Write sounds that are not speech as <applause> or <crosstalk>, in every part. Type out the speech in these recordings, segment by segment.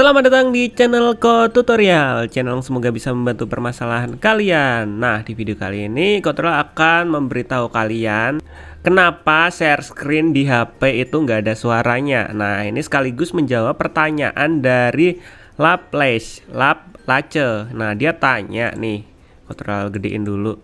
Selamat datang di channel Ko Tutorial, channel yang semoga bisa membantu permasalahan kalian. Nah, di video kali ini Tutorial akan memberitahu kalian kenapa share screen di HP itu nggak ada suaranya. Nah, ini sekaligus menjawab pertanyaan dari Laplace, Lap Lace. Nah, dia tanya nih, Tutorial gedein dulu.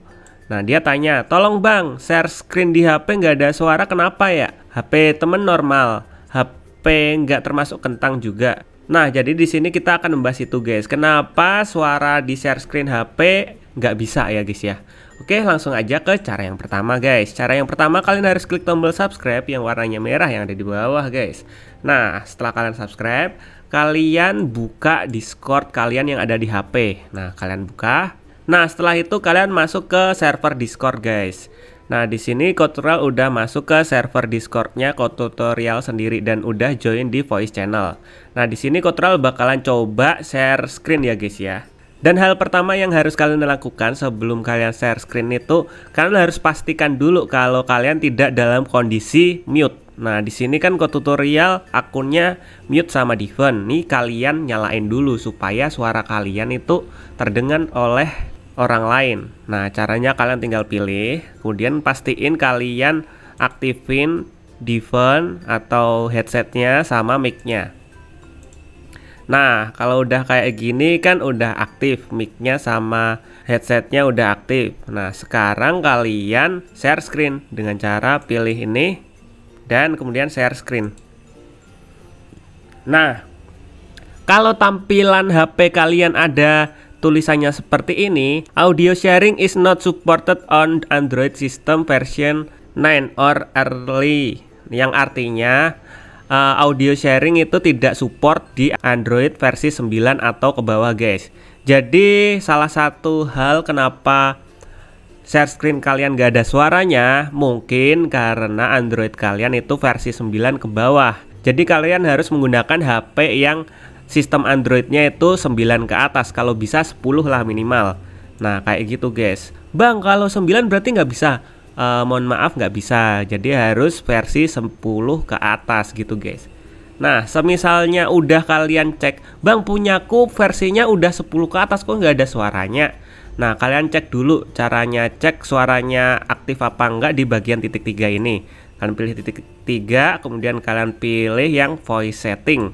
Nah dia tanya, tolong bang, share screen di HP nggak ada suara kenapa ya? HP temen normal, HP nggak termasuk kentang juga. Nah, jadi di sini kita akan membahas itu, guys. Kenapa suara di share screen HP nggak bisa ya, guys ya? Oke, langsung aja ke cara yang pertama, guys. Cara yang pertama kalian harus klik tombol subscribe yang warnanya merah yang ada di bawah, guys. Nah, setelah kalian subscribe, kalian buka Discord kalian yang ada di HP. Nah, kalian buka. Nah, setelah itu kalian masuk ke server Discord, guys. Nah, di sini Kotutorial udah masuk ke server Discordnya nya Kotutorial sendiri dan udah join di voice channel. Nah, di sini Kotutorial bakalan coba share screen ya guys ya. Dan hal pertama yang harus kalian lakukan sebelum kalian share screen itu, kalian harus pastikan dulu kalau kalian tidak dalam kondisi mute. Nah, di sini kan kotutorial tutorial akunnya mute sama Diven. Nih kalian nyalain dulu supaya suara kalian itu terdengar oleh orang lain. Nah, caranya kalian tinggal pilih, kemudian pastiin kalian aktifin device atau headsetnya sama micnya. Nah, kalau udah kayak gini kan udah aktif micnya sama headsetnya udah aktif. Nah, sekarang kalian share screen dengan cara pilih ini dan kemudian share screen. Nah, kalau tampilan HP kalian ada tulisannya seperti ini, audio sharing is not supported on Android system version 9 or early yang artinya uh, audio sharing itu tidak support di Android versi 9 atau ke bawah guys jadi salah satu hal kenapa share screen kalian gak ada suaranya mungkin karena Android kalian itu versi 9 ke bawah jadi kalian harus menggunakan HP yang sistem Androidnya itu 9 ke atas kalau bisa 10 lah minimal nah kayak gitu guys Bang kalau 9 berarti nggak bisa uh, mohon maaf nggak bisa jadi harus versi 10 ke atas gitu guys Nah, semisalnya udah kalian cek, bang punyaku versinya udah 10 ke atas kok nggak ada suaranya. Nah, kalian cek dulu caranya cek suaranya aktif apa enggak di bagian titik tiga ini. Kalian pilih titik tiga, kemudian kalian pilih yang voice setting.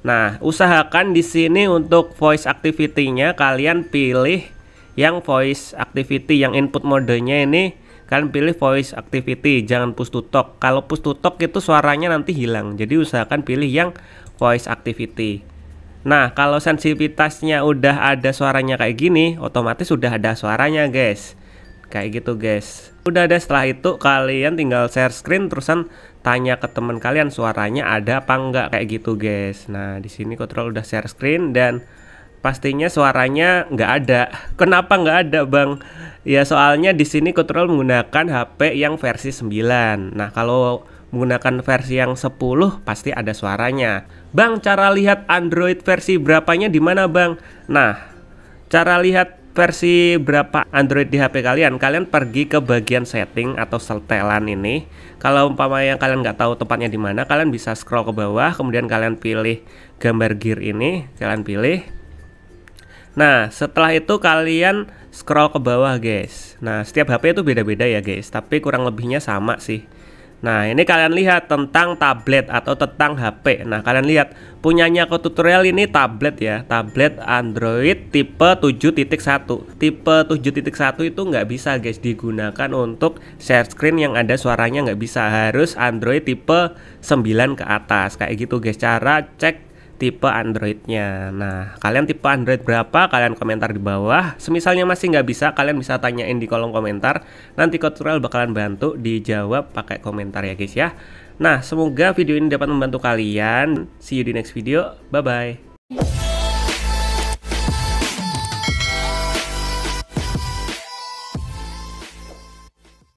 Nah, usahakan di sini untuk voice activity-nya kalian pilih yang voice activity yang input modenya ini kalian pilih voice activity, jangan push to talk. Kalau push to talk itu suaranya nanti hilang. Jadi usahakan pilih yang voice activity. Nah, kalau sensitivitasnya udah ada suaranya kayak gini, otomatis sudah ada suaranya, guys kayak gitu guys udah deh setelah itu kalian tinggal share screen terusan tanya ke teman kalian suaranya ada apa enggak kayak gitu guys nah di sini kontrol udah share screen dan pastinya suaranya nggak ada <laughs> kenapa nggak ada bang ya soalnya di sini kontrol menggunakan HP yang versi 9 nah kalau menggunakan versi yang 10 pasti ada suaranya Bang cara lihat Android versi berapanya di mana Bang nah cara lihat versi berapa Android di HP kalian, kalian pergi ke bagian setting atau setelan ini. Kalau umpamanya kalian nggak tahu tempatnya di mana, kalian bisa scroll ke bawah, kemudian kalian pilih gambar gear ini, kalian pilih. Nah, setelah itu kalian scroll ke bawah, guys. Nah, setiap HP itu beda-beda ya, guys, tapi kurang lebihnya sama sih. Nah ini kalian lihat tentang tablet atau tentang HP Nah kalian lihat punyanya ke tutorial ini tablet ya Tablet Android tipe 7.1 Tipe 7.1 itu nggak bisa guys digunakan untuk share screen yang ada suaranya nggak bisa Harus Android tipe 9 ke atas Kayak gitu guys cara cek tipe Androidnya. Nah, kalian tipe Android berapa? Kalian komentar di bawah. Semisalnya masih nggak bisa, kalian bisa tanyain di kolom komentar. Nanti Kotural bakalan bantu dijawab pakai komentar ya guys ya. Nah, semoga video ini dapat membantu kalian. See you di next video. Bye-bye.